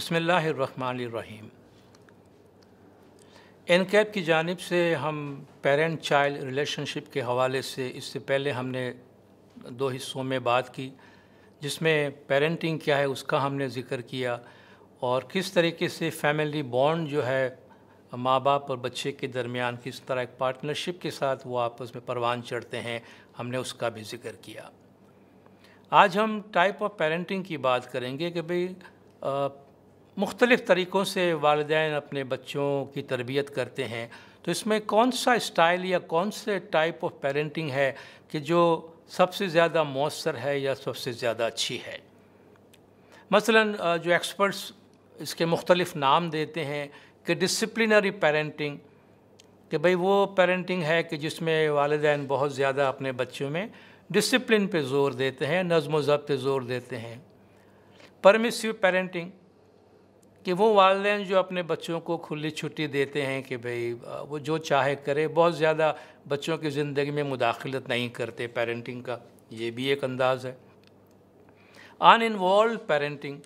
बसमीम N cap की जानब से हम पेरेंट चाइल्ड रिलेशनशिप के हवाले से इससे पहले हमने दो हिस्सों में बात की जिसमें पेरेंटिंग क्या है उसका हमने ज़िक्र किया और किस तरीके से फैमिली बॉन्ड जो है माँ बाप और बच्चे के दरमियान किस तरह एक पार्टनरशिप के साथ वो आपस में परवान चढ़ते हैं हमने उसका भी ज़िक्र किया आज हम टाइप ऑफ पेरेंटिंग की बात करेंगे कि भाई मुख्तलिफ़ तरीक़ों से वालदेन अपने बच्चों की तरबियत करते हैं तो इसमें कौन सा स्टाइल या कौन से टाइप ऑफ पेरेंटिंग है कि जो सबसे ज़्यादा मौसर है या सबसे ज़्यादा अच्छी है मसलन जो एक्सपर्ट्स इसके मुख्तलिफ़ नाम देते हैं कि डिसप्लिनरी पेरेंटिंग कि भाई वो पेरेंटिंग है कि जिसमें वालदान बहुत ज़्यादा अपने बच्चों में डिसप्लिन पर ज़ोर देते हैं नज़म ज़ब पे ज़ोर देते हैं परमिसिव पेरेंटिंग कि वो वाले जो अपने बच्चों को खुली छुट्टी देते हैं कि भाई वो जो चाहे करे बहुत ज़्यादा बच्चों की ज़िंदगी में मुदाखलत नहीं करते पेरेंटिंग का ये भी एक अंदाज़ है अन इन्वॉल्व पेरेंटिंग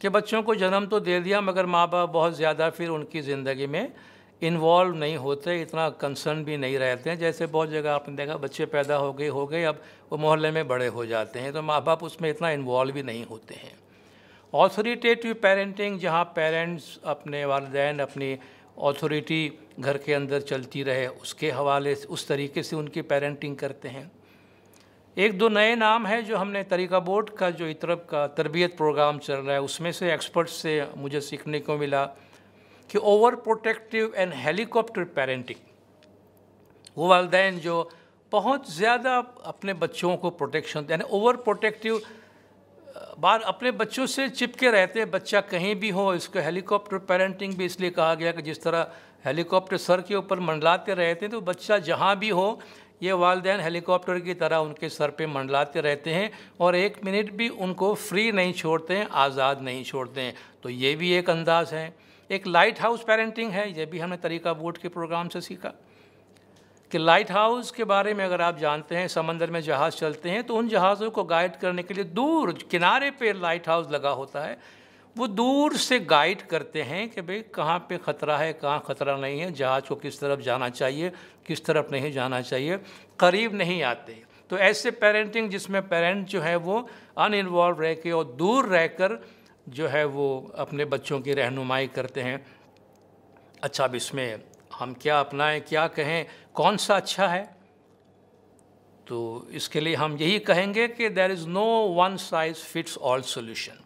के बच्चों को जन्म तो दे दिया मगर माँ बाप बहुत ज़्यादा फिर उनकी ज़िंदगी में इन्वॉल्व नहीं होते इतना कंसर्न भी नहीं रहते हैं जैसे बहुत जगह आपने देखा बच्चे पैदा हो गए हो गए अब वो मोहल्ले में बड़े हो जाते हैं तो माँ बाप उसमें इतना इन्वॉल्व भी नहीं होते हैं ऑथोरिटेटिव पेरेंटिंग जहाँ पेरेंट्स अपने वालदेन अपनी ऑथोरिटी घर के अंदर चलती रहे उसके हवाले से उस तरीके से उनकी पेरेंटिंग करते हैं एक दो नए नाम हैं जो हमने तरीका बोर्ड का जो इतरब का तरबियत प्रोग्राम चल रहा है उसमें से एक्सपर्ट से मुझे सीखने को मिला कि over protective and helicopter parenting वो वालदेन जो बहुत ज़्यादा अपने बच्चों को प्रोटेक्शन यानी ओवर प्रोटेक्टिव बार अपने बच्चों से चिपके रहते हैं बच्चा कहीं भी हो इसको हेलीकॉप्टर पेरेंटिंग भी इसलिए कहा गया कि जिस तरह हेलीकॉप्टर सर के ऊपर मंडलाते रहते हैं तो बच्चा जहाँ भी हो ये वालदेन हेलीकॉप्टर की तरह उनके सर पे मंडलाते रहते हैं और एक मिनट भी उनको फ्री नहीं छोड़ते हैं आज़ाद नहीं छोड़ते हैं तो ये भी एक अंदाज़ है एक लाइट हाउस पेरेंटिंग है ये भी हमने तरीका बोर्ड के प्रोग्राम से सीखा कि लाइट हाउस के बारे में अगर आप जानते हैं समंदर में जहाज़ चलते हैं तो उन जहाज़ों को गाइड करने के लिए दूर किनारे पे लाइट हाउस लगा होता है वो दूर से गाइड करते हैं कि भाई कहाँ पे ख़तरा है कहाँ ख़तरा नहीं है जहाज़ को किस तरफ जाना चाहिए किस तरफ नहीं जाना चाहिए करीब नहीं आते तो ऐसे पेरेंटिंग जिसमें पेरेंट जो है वो अनइन्वॉल्व रह के और दूर रहकर जो है वो अपने बच्चों की रहनुमाई करते हैं अच्छा अब इसमें हम क्या अपनाएं क्या कहें कौन सा अच्छा है तो इसके लिए हम यही कहेंगे कि there is no one size fits all solution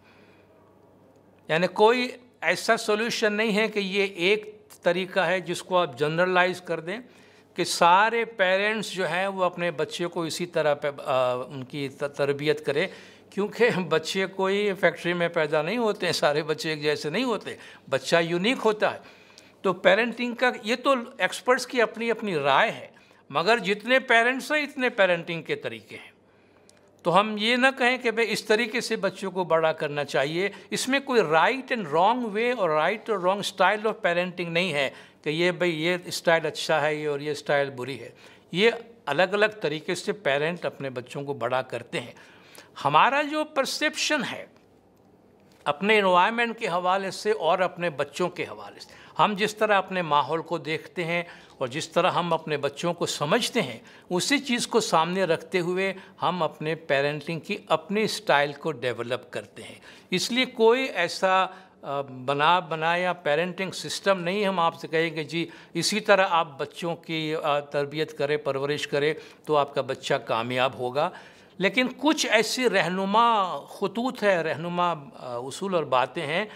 यानी कोई ऐसा सोल्यूशन नहीं है कि ये एक तरीका है जिसको आप जनरलाइज कर दें कि सारे पेरेंट्स जो हैं वो अपने बच्चे को इसी तरह पे आ, उनकी तरबियत करें क्योंकि बच्चे कोई फैक्ट्री में पैदा नहीं होते सारे बच्चे एक जैसे नहीं होते बच्चा यूनिक होता है तो पेरेंटिंग का ये तो एक्सपर्ट्स की अपनी अपनी राय है मगर जितने पेरेंट्स हैं इतने पेरेंटिंग के तरीके हैं तो हम ये ना कहें कि भाई इस तरीके से बच्चों को बड़ा करना चाहिए इसमें कोई राइट एंड रॉन्ग वे और राइट और रॉन्ग स्टाइल ऑफ पेरेंटिंग नहीं है कि ये भाई ये स्टाइल अच्छा है ये और ये स्टाइल बुरी है ये अलग अलग तरीके से पेरेंट अपने बच्चों को बड़ा करते हैं हमारा जो परसेप्शन है अपने इन्वायरमेंट के हवाले से और अपने बच्चों के हवाले से हम जिस तरह अपने माहौल को देखते हैं और जिस तरह हम अपने बच्चों को समझते हैं उसी चीज़ को सामने रखते हुए हम अपने पेरेंटिंग की अपनी स्टाइल को डेवलप करते हैं इसलिए कोई ऐसा बना बनाया पेरेंटिंग सिस्टम नहीं हम आपसे कहेंगे जी इसी तरह आप बच्चों की तरबियत करें परवरिश करें तो आपका बच्चा कामयाब होगा लेकिन कुछ ऐसी रहनुमा खतूत है रहनुमा उसूल और बातें हैं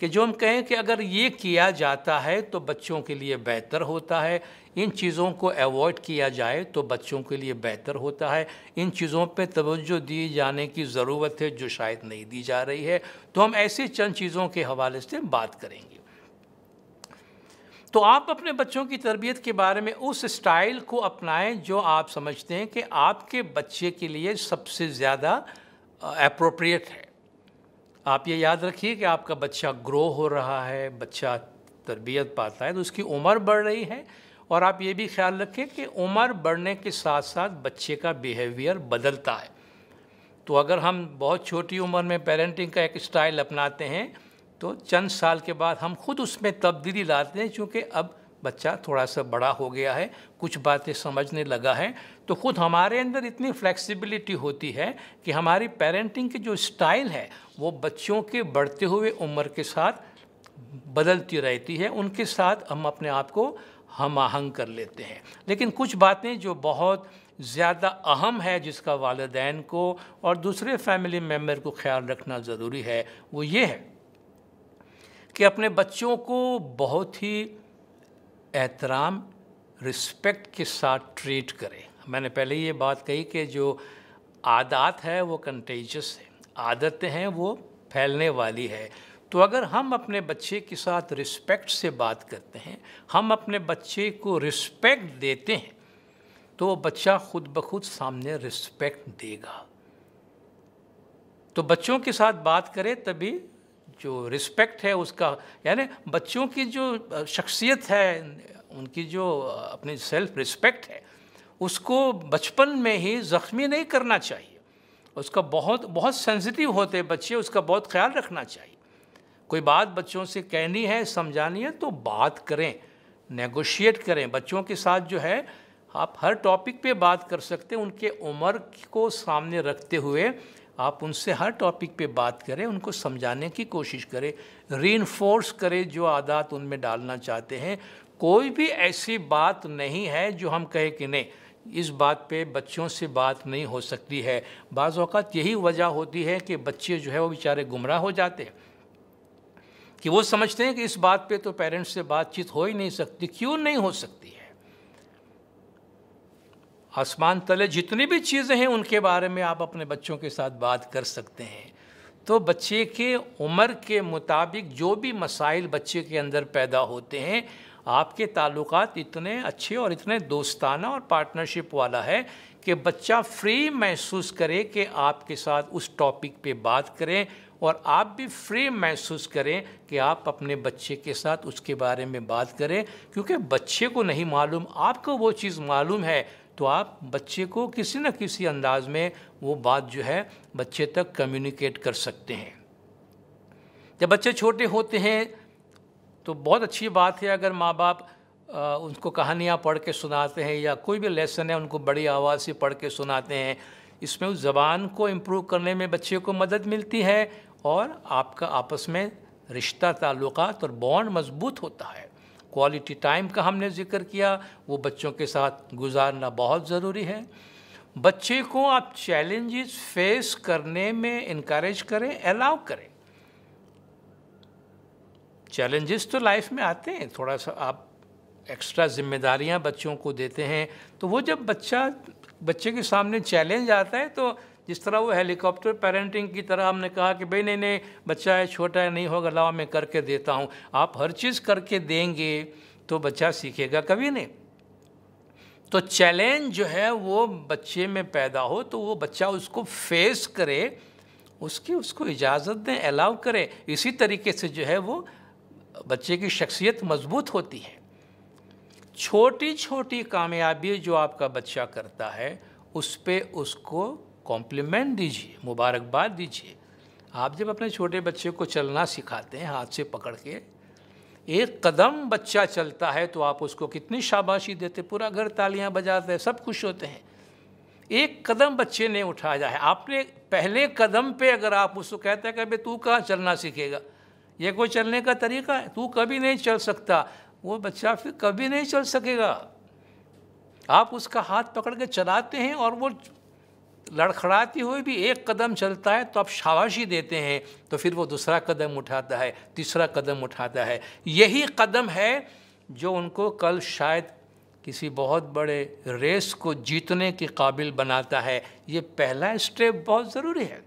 कि जो हम कहें कि अगर ये किया जाता है तो बच्चों के लिए बेहतर होता है इन चीज़ों को अवॉइड किया जाए तो बच्चों के लिए बेहतर होता है इन चीज़ों पे तवज्जो दी जाने की ज़रूरत है जो शायद नहीं दी जा रही है तो हम ऐसी चंद चीज़ों के हवाले से बात करेंगे तो आप अपने बच्चों की तरबियत के बारे में उस स्टाइल को अपनाएं जो आप समझते हैं कि आपके बच्चे के लिए सबसे ज़्यादा अप्रोप्रिएट है आप ये याद रखिए कि आपका बच्चा ग्रो हो रहा है बच्चा तरबियत पाता है तो उसकी उम्र बढ़ रही है और आप ये भी ख्याल रखें कि उम्र बढ़ने के साथ साथ बच्चे का बिहेवियर बदलता है तो अगर हम बहुत छोटी उम्र में पेरेंटिंग का एक स्टाइल अपनाते हैं तो चंद साल के बाद हम खुद उसमें तब्दीली लाते हैं चूँकि अब बच्चा थोड़ा सा बड़ा हो गया है कुछ बातें समझने लगा है तो खुद हमारे अंदर इतनी फ्लेक्सिबिलिटी होती है कि हमारी पेरेंटिंग की जो स्टाइल है वो बच्चों के बढ़ते हुए उम्र के साथ बदलती रहती है उनके साथ हम अपने आप को हम आहंग कर लेते हैं लेकिन कुछ बातें जो बहुत ज़्यादा अहम है जिसका वालदेन को और दूसरे फैमिली मेम्बर को ख्याल रखना ज़रूरी है वो ये है कि अपने बच्चों को बहुत ही एहतराम रिस्पेक्ट के साथ ट्रीट करें मैंने पहले ये बात कही कि जो आदत है वो कंटेजस है आदतें हैं वो फैलने वाली है तो अगर हम अपने बच्चे के साथ रिस्पेक्ट से बात करते हैं हम अपने बच्चे को रिस्पेक्ट देते हैं तो वो बच्चा खुद ब खुद सामने रिस्पेक्ट देगा तो बच्चों के साथ बात करें तभी जो रिस्पेक्ट है उसका यानी बच्चों की जो शख्सियत है उनकी जो अपनी सेल्फ रिस्पेक्ट है उसको बचपन में ही ज़ख्मी नहीं करना चाहिए उसका बहुत बहुत सेंसिटिव होते बच्चे उसका बहुत ख्याल रखना चाहिए कोई बात बच्चों से कहनी है समझानी है तो बात करें नेगोशिएट करें बच्चों के साथ जो है आप हर टॉपिक पे बात कर सकते हैं उनके उम्र को सामने रखते हुए आप उनसे हर टॉपिक पे बात करें उनको समझाने की कोशिश करें रीन करें जो आदात उनमें डालना चाहते हैं कोई भी ऐसी बात नहीं है जो हम कहें कि नहीं इस बात पे बच्चों से बात नहीं हो सकती है बाज़ अवत यही वजह होती है कि बच्चे जो है वो बेचारे गुमराह हो जाते हैं कि वो समझते हैं कि इस बात पे तो पेरेंट्स से बातचीत हो ही नहीं सकती क्यों नहीं हो सकती है आसमान तले जितनी भी चीज़ें हैं उनके बारे में आप अपने बच्चों के साथ बात कर सकते हैं तो बच्चे के उम्र के मुताबिक जो भी मसाइल बच्चे के अंदर पैदा होते हैं आपके ताल्लुक इतने अच्छे और इतने दोस्ताना और पार्टनरशिप वाला है कि बच्चा फ्री महसूस करे कि आपके साथ उस टॉपिक पे बात करें और आप भी फ्री महसूस करें कि आप अपने बच्चे के साथ उसके बारे में बात करें क्योंकि बच्चे को नहीं मालूम आपको वो चीज़ मालूम है तो आप बच्चे को किसी न किसी अंदाज में वो बात जो है बच्चे तक कम्युनिकेट कर सकते हैं जब बच्चे छोटे होते हैं तो बहुत अच्छी बात है अगर माँ बाप उनको कहानियाँ पढ़ के सुनाते हैं या कोई भी लेसन है उनको बड़ी आवाज़ से पढ़ के सुनाते हैं इसमें उस ज़बान को इम्प्रूव करने में बच्चे को मदद मिलती है और आपका आपस में रिश्ता ताल्लुक़ और बॉन्ड मजबूत होता है क्वालिटी टाइम का हमने जिक्र किया वो बच्चों के साथ गुजारना बहुत ज़रूरी है बच्चे को आप चैलेंजेस फेस करने में इनक्रेज करें अलाउ करें चैलेंजेस तो लाइफ में आते हैं थोड़ा सा आप एक्स्ट्रा जिम्मेदारियां बच्चों को देते हैं तो वो जब बच्चा बच्चे के सामने चैलेंज आता है तो जिस तरह वो हेलीकॉप्टर पेरेंटिंग की तरह हमने कहा कि भाई नहीं नहीं बच्चा है छोटा है नहीं होगा लाओ मैं करके देता हूँ आप हर चीज़ करके देंगे तो बच्चा सीखेगा कभी नहीं तो चैलेंज जो है वो बच्चे में पैदा हो तो वो बच्चा उसको फेस करे उसकी उसको इजाज़त दें अलाउ करे इसी तरीके से जो है वो बच्चे की शख्सियत मजबूत होती है छोटी छोटी कामयाबी जो आपका बच्चा करता है उस पर उसको कॉम्प्लीमेंट दीजिए मुबारकबाद दीजिए आप जब अपने छोटे बच्चे को चलना सिखाते हैं हाथ से पकड़ के एक कदम बच्चा चलता है तो आप उसको कितनी शाबाशी देते पूरा घर तालियां बजाते हैं सब खुश होते हैं एक कदम बच्चे ने उठाया है आपने पहले कदम पे अगर आप उसको कहते हैं कि भाई तू कहाँ चलना सीखेगा ये कोई चलने का तरीका है तू कभी नहीं चल सकता वो बच्चा फिर कभी नहीं चल सकेगा आप उसका हाथ पकड़ के चलाते हैं और वो लड़खड़ाती हुई भी एक कदम चलता है तो आप शाबाशी देते हैं तो फिर वो दूसरा कदम उठाता है तीसरा कदम उठाता है यही कदम है जो उनको कल शायद किसी बहुत बड़े रेस को जीतने के काबिल बनाता है ये पहला स्टेप बहुत ज़रूरी है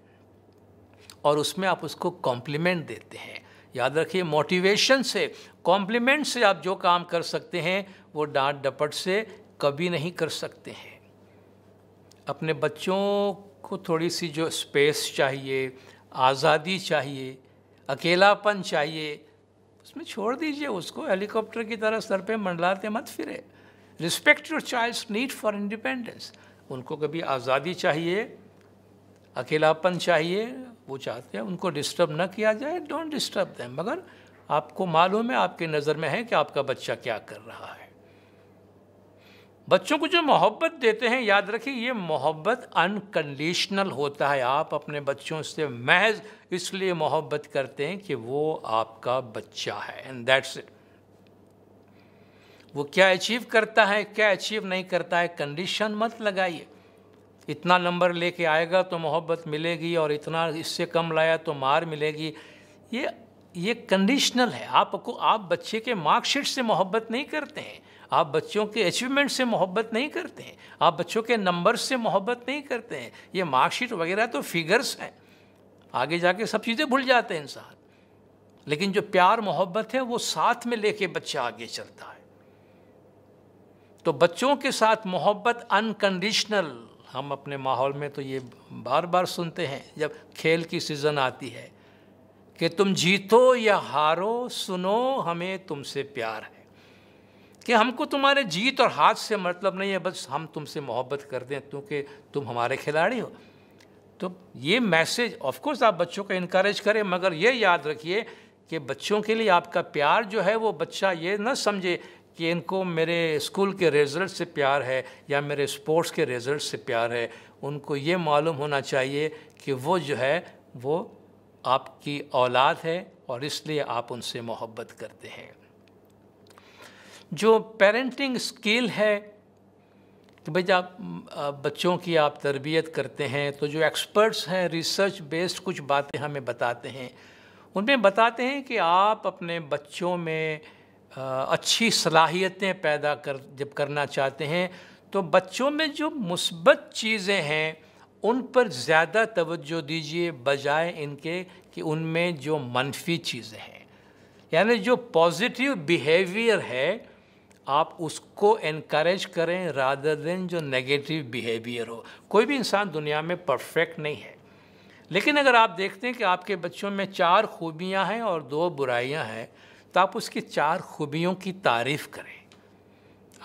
और उसमें आप उसको कॉम्प्लीमेंट देते हैं याद रखिए मोटिवेशन से कॉम्प्लीमेंट से आप जो काम कर सकते हैं वो डांट डपट से कभी नहीं कर सकते हैं अपने बच्चों को थोड़ी सी जो स्पेस चाहिए आज़ादी चाहिए अकेलापन चाहिए उसमें छोड़ दीजिए उसको हेलीकॉप्टर की तरह सर पे मंडलाते मत फिरे respect your child's need for independence उनको कभी आज़ादी चाहिए अकेलापन चाहिए वो चाहते हैं उनको डिस्टर्ब ना किया जाए डोंट डिस्टर्ब दें मगर आपको मालूम है आपकी नज़र में है कि आपका बच्चा क्या कर रहा है बच्चों को जो मोहब्बत देते हैं याद रखिए ये मोहब्बत अनकंडीशनल होता है आप अपने बच्चों से महज इसलिए मोहब्बत करते हैं कि वो आपका बच्चा है एंड दैट्स इट वो क्या अचीव करता है क्या अचीव नहीं करता है कंडीशन मत लगाइए इतना नंबर लेके आएगा तो मोहब्बत मिलेगी और इतना इससे कम लाया तो मार मिलेगी ये ये कंडीशनल है आपको आप बच्चे के मार्कशीट से मोहब्बत नहीं करते हैं आप बच्चों के अचीवमेंट से मोहब्बत नहीं करते हैं आप बच्चों के नंबर से मोहब्बत नहीं करते हैं ये मार्कशीट वगैरह तो फिगर्स हैं आगे जाके सब चीज़ें भूल जाते हैं इंसान लेकिन जो प्यार मोहब्बत है वो साथ में लेके बच्चा आगे चलता है तो बच्चों के साथ मोहब्बत अनकंडीशनल हम अपने माहौल में तो ये बार बार सुनते हैं जब खेल की सीज़न आती है कि तुम जीतो या हारो सुनो हमें तुमसे प्यार है कि हमको तुम्हारे जीत और हाथ से मतलब नहीं है बस हम तुमसे मोहब्बत कर दें क्योंकि तुम हमारे खिलाड़ी हो तो ये मैसेज ऑफकोर्स आप बच्चों को इनक्रेज करें मगर ये याद रखिए कि बच्चों के लिए आपका प्यार जो है वो बच्चा ये ना समझे कि इनको मेरे स्कूल के रिज़ल्ट से प्यार है या मेरे स्पोर्ट्स के रिज़ल्ट से प्यार है उनको ये मालूम होना चाहिए कि वो जो है वो आपकी औलाद है और इसलिए आप उनसे मोहब्बत करते हैं जो पेरेंटिंग स्किल है कि भाई जब बच्चों की आप तरबियत करते हैं तो जो एक्सपर्ट्स हैं रिसर्च बेस्ड कुछ बातें हमें बताते हैं उनमें बताते हैं कि आप अपने बच्चों में अच्छी सलाहियतें पैदा कर जब करना चाहते हैं तो बच्चों में जो मुसबत चीज़ें हैं उन पर ज़्यादा तवज्जो दीजिए बजाय इनके कि उनमें जो मनफी चीज़ें हैं यानी जो पॉजिटिव बिहेवियर है आप उसको इनक्रेज करें रादर देन जो नेगेटिव बिहेवियर हो कोई भी इंसान दुनिया में परफेक्ट नहीं है लेकिन अगर आप देखते हैं कि आपके बच्चों में चार खूबियां हैं और दो बुराइयां हैं तो आप उसकी चार खूबियों की तारीफ़ करें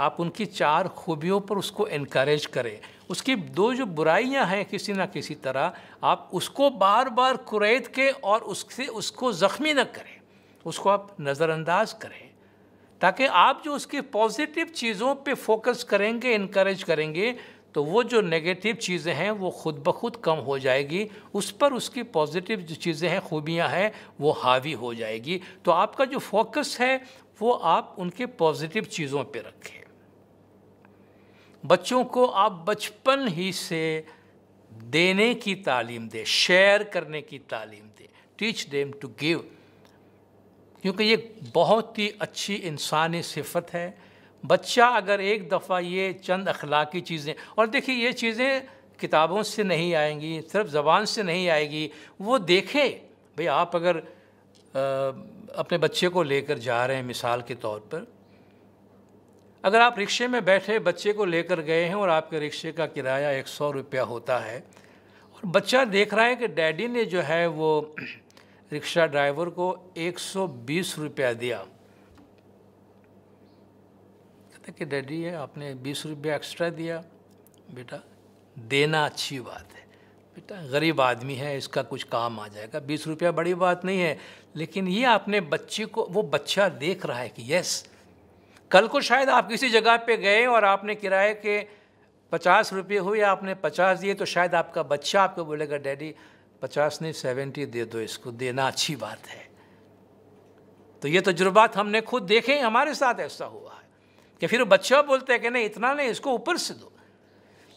आप उनकी चार खूबियों पर उसको इनक्रेज करें उसकी दो जो बुराइयां हैं किसी ना किसी तरह आप उसको बार बार कुरेद के और उससे उसको ज़ख्मी न करें उसको आप नज़रअंदाज करें ताकि आप जो उसकी पॉजिटिव चीज़ों पे फोकस करेंगे इनक्रेज करेंगे तो वो जो नेगेटिव चीज़ें हैं वो खुद ब खुद कम हो जाएगी उस पर उसकी पॉजिटिव जो चीज़ें हैं ख़ूबियाँ हैं वो हावी हो जाएगी तो आपका जो फोकस है वो आप उनके पॉजिटिव चीज़ों पे रखें बच्चों को आप बचपन ही से देने की तालीम दें शेयर करने की तालीम दें टीच देम टू गिव क्योंकि ये बहुत ही अच्छी इंसानी सिफत है बच्चा अगर एक दफ़ा ये चंद अखलाकी चीज़ें और देखिए ये चीज़ें किताबों से नहीं आएंगी सिर्फ ज़बान से नहीं आएगी वो देखे भाई आप अगर आ, अपने बच्चे को लेकर जा रहे हैं मिसाल के तौर पर अगर आप रिक्शे में बैठे बच्चे को लेकर गए हैं और आपके रिक्शे का किराया एक सौ रुपया होता है और बच्चा देख रहा है कि डैडी ने जो है वो रिक्शा ड्राइवर को 120 रुपया दिया कहते कि डैडी है आपने 20 रुपया एक्स्ट्रा दिया बेटा देना अच्छी बात है बेटा गरीब आदमी है इसका कुछ काम आ जाएगा बीस रुपया बड़ी बात नहीं है लेकिन ये आपने बच्चे को वो बच्चा देख रहा है कि यस कल को शायद आप किसी जगह पे गए और आपने किराए के पचास रुपये हुए आपने पचास दिए तो शायद आपका बच्चा आपको बोलेगा डैडी पचास नहीं सेवेंटी दे दो इसको देना अच्छी बात है तो ये तजुर्बात हमने खुद देखे हमारे साथ ऐसा हुआ है कि फिर बच्चा बोलते हैं कि नहीं इतना नहीं इसको ऊपर से दो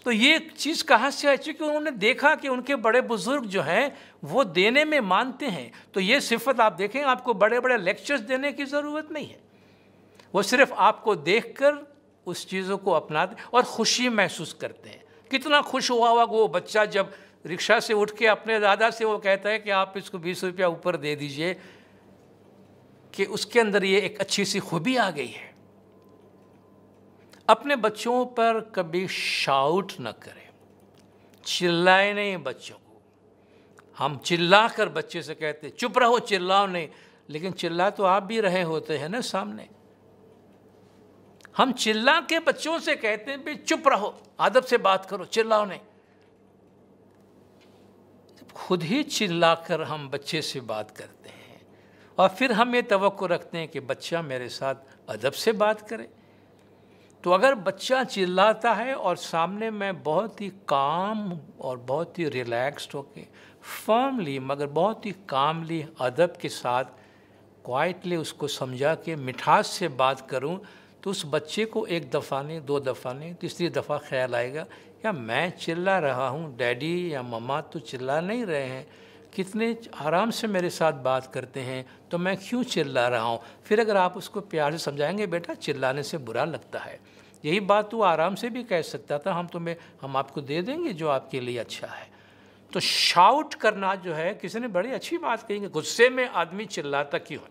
तो ये चीज़ कहाँ से है चूँकि उन्होंने देखा कि उनके बड़े बुजुर्ग जो हैं वो देने में मानते हैं तो ये सिफत आप देखें आपको बड़े बड़े लेक्चर्स देने की ज़रूरत नहीं है वो सिर्फ आपको कर उस चीज़ों को अपनाते और ख़ुशी महसूस करते हैं कितना खुश हुआ हुआ वो बच्चा जब रिक्शा से उठ के अपने दादा से वो कहता है कि आप इसको बीस रुपया ऊपर दे दीजिए कि उसके अंदर ये एक अच्छी सी खूबी आ गई है अपने बच्चों पर कभी शाउट न करें चिल्लाए नहीं बच्चों को हम चिल्ला कर बच्चे से कहते चुप रहो चिल्लाओ नहीं लेकिन चिल्ला तो आप भी रहे होते हैं ना सामने हम चिल्ला के बच्चों से कहते हैं भी चुप रहो आदब से बात करो चिल्लाओ नहीं खुद ही चिल्लाकर हम बच्चे से बात करते हैं और फिर हम ये तो रखते हैं कि बच्चा मेरे साथ अदब से बात करे तो अगर बच्चा चिल्लाता है और सामने मैं बहुत ही काम और बहुत ही रिलैक्स्ड होके फर्मली मगर बहुत ही कामली अदब के साथ क्वाइटली उसको समझा के मिठास से बात करूं तो उस बच्चे को एक दफ़ा नहीं दो दफ़ा नहीं तीसरी दफ़ा ख्याल आएगा क्या मैं चिल्ला रहा हूँ डैडी या मम्मा तो चिल्ला नहीं रहे हैं कितने आराम से मेरे साथ बात करते हैं तो मैं क्यों चिल्ला रहा हूँ फिर अगर आप उसको प्यार से समझाएंगे बेटा चिल्लाने से बुरा लगता है यही बात तो आराम से भी कह सकता था हम तुम्हें हम आपको दे देंगे जो आपके लिए अच्छा है तो शाउट करना जो है किसी ने बड़ी अच्छी बात कही गुस्से में आदमी चिल्लाता क्यों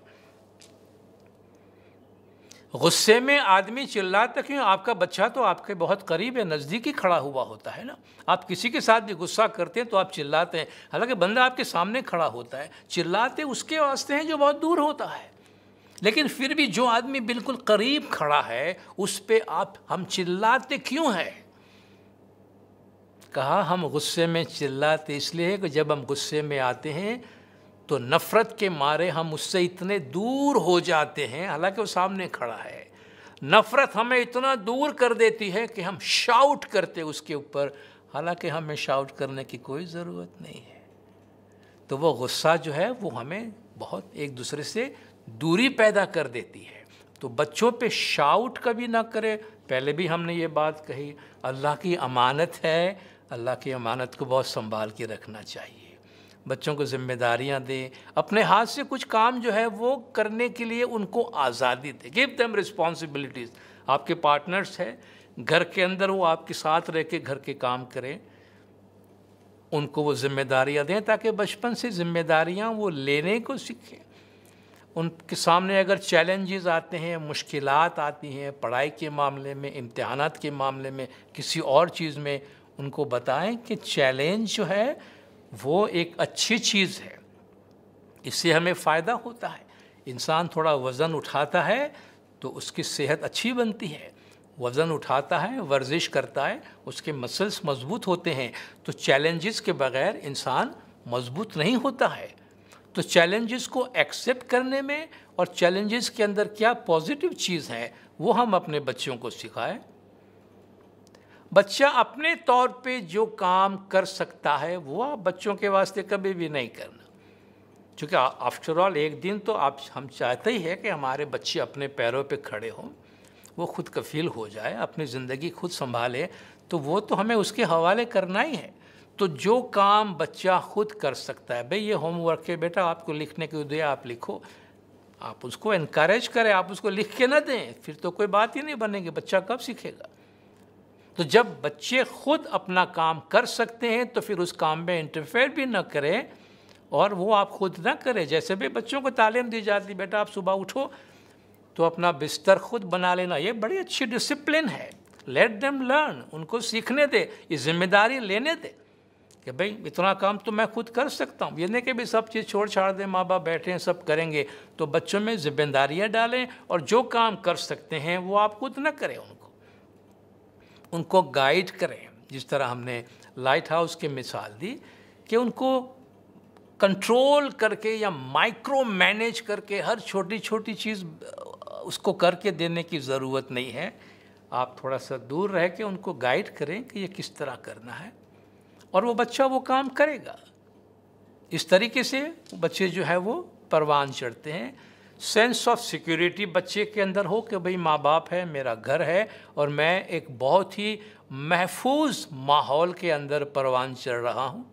गुस्से में आदमी चिल्लाता क्यों आपका बच्चा तो आपके बहुत करीब है नज़दीक ही खड़ा हुआ होता है ना आप किसी के साथ भी गुस्सा करते हैं तो आप चिल्लाते हैं हालांकि बंदा आपके सामने खड़ा होता है चिल्लाते उसके वास्ते हैं जो बहुत दूर होता है लेकिन फिर भी जो आदमी बिल्कुल करीब खड़ा है उस पर आप हम चिल्लाते क्यों हैं कहा हम गुस्से में चिल्लाते इसलिए कि जब हम गुस्से में आते हैं तो नफ़रत के मारे हम उससे इतने दूर हो जाते हैं हालांकि वो सामने खड़ा है नफ़रत हमें इतना दूर कर देती है कि हम शाउट करते उसके ऊपर हालांकि हमें शाउट करने की कोई ज़रूरत नहीं है तो वो गुस्सा जो है वो हमें बहुत एक दूसरे से दूरी पैदा कर देती है तो बच्चों पे शाउट कभी ना करें पहले भी हमने ये बात कही अल्लाह की अमानत है अल्लाह की अमानत को बहुत संभाल के रखना चाहिए बच्चों को जिम्मेदारियां दें अपने हाथ से कुछ काम जो है वो करने के लिए उनको आज़ादी दें गिव देम रिस्पॉन्सिबिलिटीज़ आपके पार्टनर्स हैं घर के अंदर वो आपके साथ रह के घर के काम करें उनको वो जिम्मेदारियां दें ताकि बचपन से जिम्मेदारियां वो लेने को सीखें उनके सामने अगर चैलेंजेस आते हैं मुश्किल आती हैं पढ़ाई के मामले में इम्तहान के मामले में किसी और चीज़ में उनको बताएं कि चैलेंज जो है वो एक अच्छी चीज़ है इससे हमें फ़ायदा होता है इंसान थोड़ा वज़न उठाता है तो उसकी सेहत अच्छी बनती है वज़न उठाता है वर्जिश करता है उसके मसल्स मजबूत होते हैं तो चैलेंजेस के बगैर इंसान मजबूत नहीं होता है तो चैलेंजेस को एक्सेप्ट करने में और चैलेंजेस के अंदर क्या पॉजिटिव चीज़ है वो हम अपने बच्चों को सिखाएं बच्चा अपने तौर पे जो काम कर सकता है वो आप बच्चों के वास्ते कभी भी नहीं करना क्योंकि आफ्टर ऑल एक दिन तो आप हम चाहते ही है कि हमारे बच्चे अपने पैरों पे खड़े हों वो खुद कफील हो जाए अपनी ज़िंदगी खुद संभाले तो वो तो हमें उसके हवाले करना ही है तो जो काम बच्चा खुद कर सकता है भाई ये होमवर्क है बेटा आपको लिखने के दिया आप लिखो आप उसको इनक्रेज करें आप उसको लिख के ना दें फिर तो कोई बात ही नहीं बनेगी बच्चा कब सीखेगा तो जब बच्चे खुद अपना काम कर सकते हैं तो फिर उस काम में इंटरफेयर भी ना करें और वो आप खुद ना करें जैसे भी बच्चों को तालीम दी जाती बेटा आप सुबह उठो तो अपना बिस्तर खुद बना लेना ये बड़ी अच्छी डिसिप्लिन है लेट देम लर्न उनको सीखने दे ये जिम्मेदारी लेने दे कि भाई इतना काम तो मैं खुद कर सकता हूँ ये नहीं कि भी सब चीज़ छोड़ छाड़ दें माँ बाप बैठे हैं सब करेंगे तो बच्चों में जिम्मेदारियाँ डालें और जो काम कर सकते हैं वो आप खुद ना करें उनको उनको गाइड करें जिस तरह हमने लाइट हाउस की मिसाल दी कि उनको कंट्रोल करके या माइक्रो मैनेज करके हर छोटी छोटी चीज़ उसको करके देने की ज़रूरत नहीं है आप थोड़ा सा दूर रह के उनको गाइड करें कि ये किस तरह करना है और वो बच्चा वो काम करेगा इस तरीके से बच्चे जो है वो परवान चढ़ते हैं सेंस ऑफ सिक्योरिटी बच्चे के अंदर हो कि भाई माँ बाप है मेरा घर है और मैं एक बहुत ही महफूज माहौल के अंदर परवान चढ़ रहा हूँ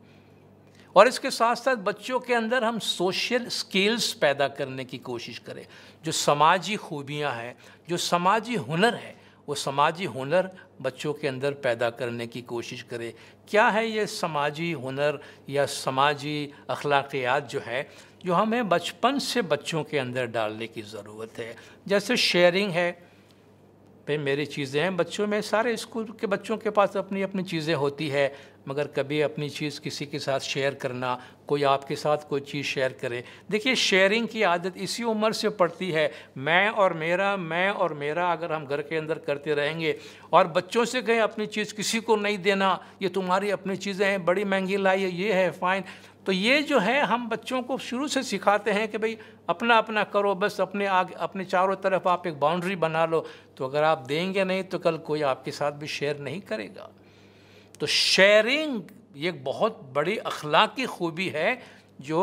और इसके साथ साथ बच्चों के अंदर हम सोशल स्किल्स पैदा करने की कोशिश करें जो समाजी खूबियाँ हैं जो समाजी हुनर है वो समाजी हुनर बच्चों के अंदर पैदा करने की कोशिश करें क्या है ये समाजी हुनर या समाजी अखलाकियात जो है जो हमें बचपन से बच्चों के अंदर डालने की ज़रूरत है जैसे शेयरिंग है भाई मेरी चीज़ें हैं बच्चों में सारे स्कूल के बच्चों के पास अपनी अपनी चीज़ें होती है मगर कभी अपनी चीज़ किसी के साथ शेयर करना कोई आपके साथ कोई चीज़ शेयर करे देखिए शेयरिंग की आदत इसी उम्र से पड़ती है मैं और मेरा मैं और मेरा अगर हम घर के अंदर करते रहेंगे और बच्चों से कहें अपनी चीज़ किसी को नहीं देना ये तुम्हारी अपनी चीज़ें हैं बड़ी महंगी लाई है ये है फ़ाइन तो ये जो है हम बच्चों को शुरू से सिखाते हैं कि भाई अपना अपना करो बस अपने आगे अपने चारों तरफ आप एक बाउंड्री बना लो तो अगर आप देंगे नहीं तो कल कोई आपके साथ भी शेयर नहीं करेगा तो शेयरिंग ये बहुत बड़ी अखलाक खूबी है जो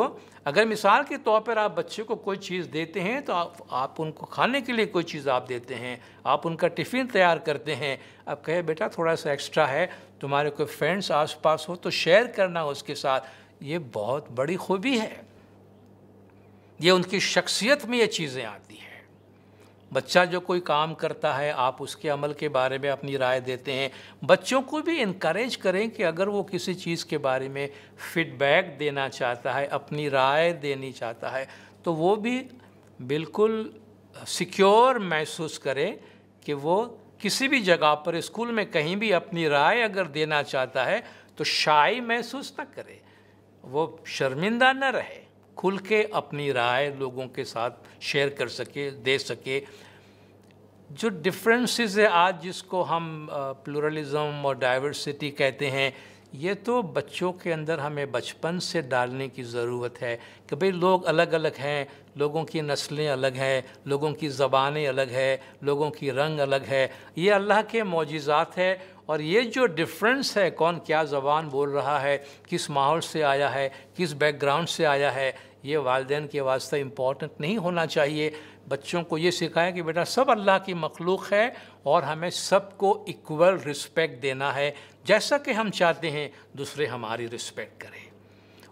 अगर मिसाल के तौर पर आप बच्चे को कोई चीज़ देते हैं तो आप आप उनको खाने के लिए कोई चीज़ आप देते हैं आप उनका टिफ़िन तैयार करते हैं आप कहे बेटा थोड़ा सा एक्स्ट्रा है तुम्हारे कोई फ्रेंड्स आस पास हो तो शेयर करना उसके साथ ये बहुत बड़ी खूबी है ये उनकी शख्सियत में ये चीज़ें आती हैं बच्चा जो कोई काम करता है आप उसके अमल के बारे में अपनी राय देते हैं बच्चों को भी इनक्रेज करें कि अगर वो किसी चीज़ के बारे में फीडबैक देना चाहता है अपनी राय देनी चाहता है तो वो भी बिल्कुल सिक्योर महसूस करें कि वो किसी भी जगह पर स्कूल में कहीं भी अपनी राय अगर देना चाहता है तो शाई महसूस ना करे वो शर्मिंदा न रहे खुल के अपनी राय लोगों के साथ शेयर कर सके दे सके जो डिफरेंसेस है आज जिसको हम प्लuralism और डाइवर्सिटी कहते हैं ये तो बच्चों के अंदर हमें बचपन से डालने की ज़रूरत है कि भाई लोग अलग अलग हैं लोगों की नस्लें अलग हैं लोगों की ज़बानें अलग है लोगों की रंग अलग है ये अल्लाह के मोजात है और ये जो डिफरेंस है कौन क्या ज़बान बोल रहा है किस माहौल से आया है किस बैकग्राउंड से आया है ये वालदेन के वास्ते इम्पॉर्टेंट नहीं होना चाहिए बच्चों को ये सिखाएं कि बेटा सब अल्लाह की मखलूक है और हमें सबको इक्वल रिस्पेक्ट देना है जैसा कि हम चाहते हैं दूसरे हमारी रिस्पेक्ट करें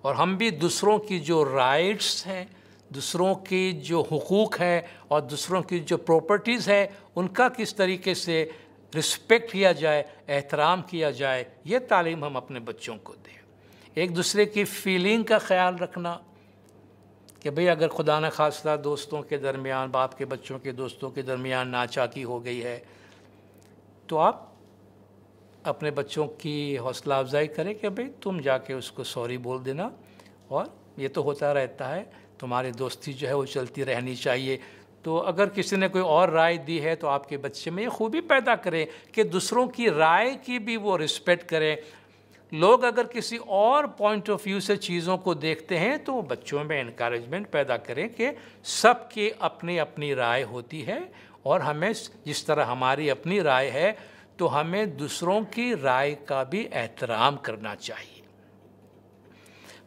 और हम भी दूसरों की जो राइट्स हैं दूसरों की जो हकूक़ है और दूसरों की जो प्रॉपर्टीज़ है उनका किस तरीके से रिस्पेक्ट किया जाए एहतराम किया जाए ये तालीम हम अपने बच्चों को दें एक दूसरे की फीलिंग का ख्याल रखना कि भई अगर खुदा न खासा दोस्तों के दरमियान बाप के बच्चों के दोस्तों के दरमियान नाचाकी हो गई है तो आप अपने बच्चों की हौसला अफजाई करें कि भाई तुम जाके उसको सॉरी बोल देना और ये तो होता रहता है तुम्हारी दोस्ती जो है वो चलती रहनी चाहिए तो अगर किसी ने कोई और राय दी है तो आपके बच्चे में ये खूबी पैदा करें कि दूसरों की राय की भी वो रिस्पेक्ट करें लोग अगर किसी और पॉइंट ऑफ व्यू से चीज़ों को देखते हैं तो बच्चों में इनक्रेजमेंट पैदा करें कि सबके अपनी अपनी राय होती है और हमें जिस तरह हमारी अपनी राय है तो हमें दूसरों की राय का भी एहतराम करना चाहिए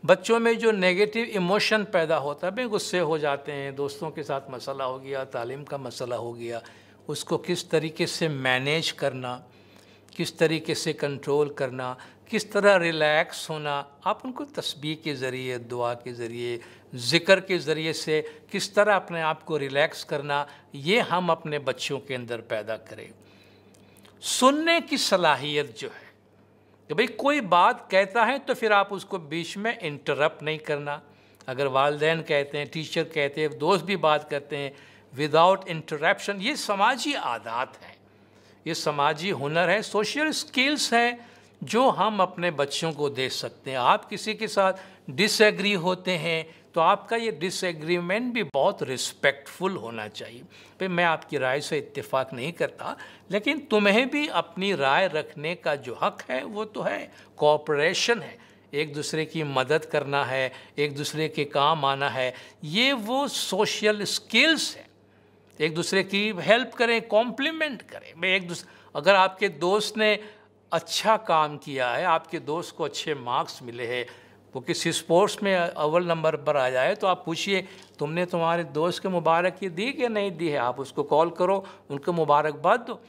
बच्चों में जो नेगेटिव इमोशन पैदा होता है भाई गुस्से हो जाते हैं दोस्तों के साथ मसला हो गया तालीम का मसला हो गया उसको किस तरीके से मैनेज करना किस तरीके से कंट्रोल करना किस तरह रिलैक्स होना आप उनको तस्बी के ज़रिए दुआ के ज़रिए ज़िक्र के ज़रिए से किस तरह अपने आप को रिलैक्स करना ये हम अपने बच्चों के अंदर पैदा करें सुनने की सलाहियत जो है कि भाई कोई बात कहता है तो फिर आप उसको बीच में इंटरप्ट नहीं करना अगर वालदेन कहते हैं टीचर कहते हैं दोस्त भी बात करते हैं विदाउट इंटरप्शन ये समाजी आदात हैं ये समाजी हुनर है सोशल स्किल्स हैं जो हम अपने बच्चों को दे सकते हैं आप किसी के साथ डिसएग्री होते हैं तो आपका ये डिसएग्रीमेंट भी बहुत रिस्पेक्टफुल होना चाहिए भाई मैं आपकी राय से इत्तेफाक नहीं करता लेकिन तुम्हें भी अपनी राय रखने का जो हक है वो तो है कॉपरेशन है एक दूसरे की मदद करना है एक दूसरे के काम आना है ये वो सोशल स्किल्स हैं एक दूसरे की हेल्प करें कॉम्प्लीमेंट करें भाई एक दूसरे अगर आपके दोस्त ने अच्छा काम किया है आपके दोस्त को अच्छे मार्क्स मिले हैं वो किसी स्पोर्ट्स में अव्वल नंबर पर आ जाए तो आप पूछिए तुमने तुम्हारे दोस्त के ये दी कि नहीं दी है आप उसको कॉल करो उनको मुबारकबाद दो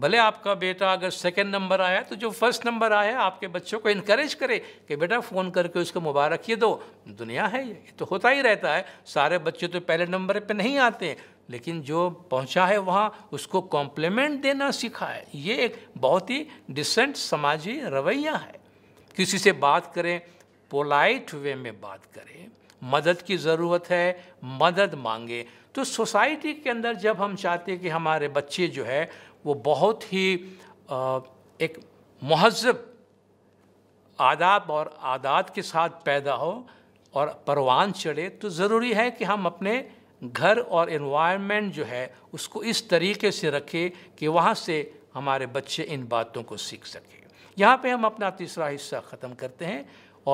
भले आपका बेटा अगर सेकंड नंबर आया तो जो फर्स्ट नंबर आया आपके बच्चों को इनक्रेज करे कि बेटा फ़ोन करके उसको मुबारक ये दो दुनिया है ये तो होता ही रहता है सारे बच्चे तो पहले नंबर पर नहीं आते लेकिन जो पहुंचा है वहाँ उसको कॉम्प्लीमेंट देना सीखा है ये एक बहुत ही डिसेंट समाजी रवैया है किसी से बात करें पोलाइट वे में बात करें मदद की ज़रूरत है मदद मांगे तो सोसाइटी के अंदर जब हम चाहते हैं कि हमारे बच्चे जो है वो बहुत ही आ, एक महजब आदाब और आदात के साथ पैदा हो और परवान चढ़े तो ज़रूरी है कि हम अपने घर और इन्वायरमेंट जो है उसको इस तरीके से रखें कि वहाँ से हमारे बच्चे इन बातों को सीख सकें यहाँ पे हम अपना तीसरा हिस्सा ख़त्म करते हैं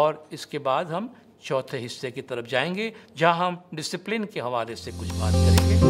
और इसके बाद हम चौथे हिस्से की तरफ जाएंगे जहाँ हम डिसिप्लिन के हवाले से कुछ बात करेंगे